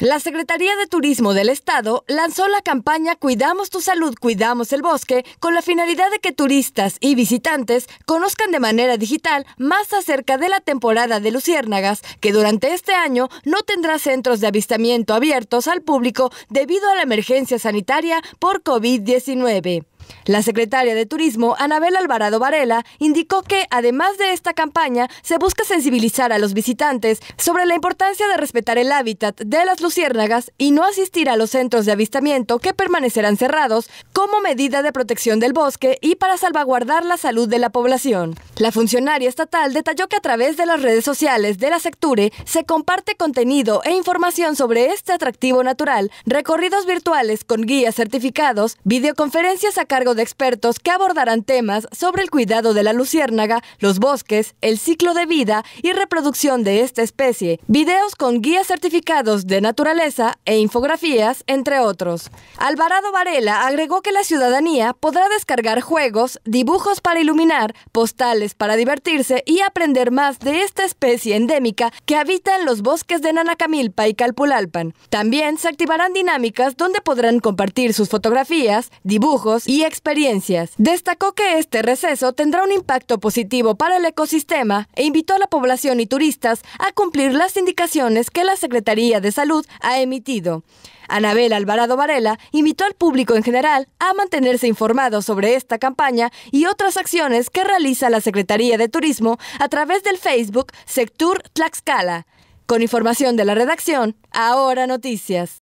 La Secretaría de Turismo del Estado lanzó la campaña Cuidamos tu salud, cuidamos el bosque, con la finalidad de que turistas y visitantes conozcan de manera digital más acerca de la temporada de luciérnagas, que durante este año no tendrá centros de avistamiento abiertos al público debido a la emergencia sanitaria por COVID-19. La secretaria de Turismo, Anabel Alvarado Varela, indicó que, además de esta campaña, se busca sensibilizar a los visitantes sobre la importancia de respetar el hábitat de las luciérnagas y no asistir a los centros de avistamiento que permanecerán cerrados como medida de protección del bosque y para salvaguardar la salud de la población. La funcionaria estatal detalló que a través de las redes sociales de la Secture se comparte contenido e información sobre este atractivo natural, recorridos virtuales con guías certificados, videoconferencias a cargo de expertos que abordarán temas sobre el cuidado de la luciérnaga, los bosques, el ciclo de vida y reproducción de esta especie, videos con guías certificados de naturaleza e infografías, entre otros. Alvarado Varela agregó que la ciudadanía podrá descargar juegos, dibujos para iluminar, postales para divertirse y aprender más de esta especie endémica que habita en los bosques de Nanacamilpa y Calpulalpan. También se activarán dinámicas donde podrán compartir sus fotografías, dibujos y experiencias experiencias. Destacó que este receso tendrá un impacto positivo para el ecosistema e invitó a la población y turistas a cumplir las indicaciones que la Secretaría de Salud ha emitido. Anabel Alvarado Varela invitó al público en general a mantenerse informado sobre esta campaña y otras acciones que realiza la Secretaría de Turismo a través del Facebook Sectur Tlaxcala. Con información de la redacción, ahora noticias.